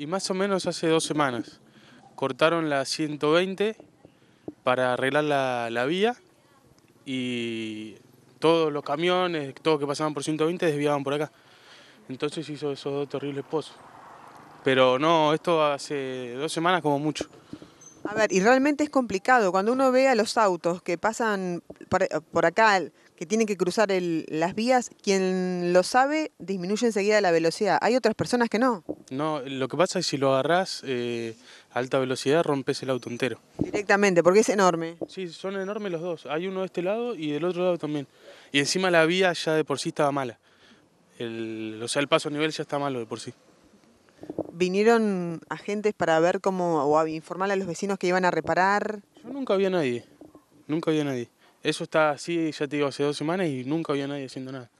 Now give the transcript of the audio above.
y más o menos hace dos semanas. Cortaron la 120 para arreglar la, vía y todos los camiones, todos que pasaban por 120 desviaban por acá. Entonces hizo esos dos terribles pozos. Pero no, esto hace dos semanas como mucho. A ver, y realmente es complicado. Cuando uno ve a los autos que pasan por, acá, que tienen que cruzar las vías, quien lo sabe disminuye enseguida la velocidad. Hay otras personas que no. No, lo que pasa es que si lo agarrás eh, a alta velocidad rompes el auto entero. Directamente, porque es enorme. Sí, son enormes los dos. Hay uno de este lado y del otro lado también. Y encima la vía ya de por sí estaba mala. o sea, el paso a nivel ya está malo de por sí. ¿Vinieron agentes para ver cómo, o a informar a los vecinos que iban a reparar? Yo nunca vi a nadie, nunca había a nadie. Eso está así, ya te digo, hace dos semanas y nunca había nadie haciendo nada.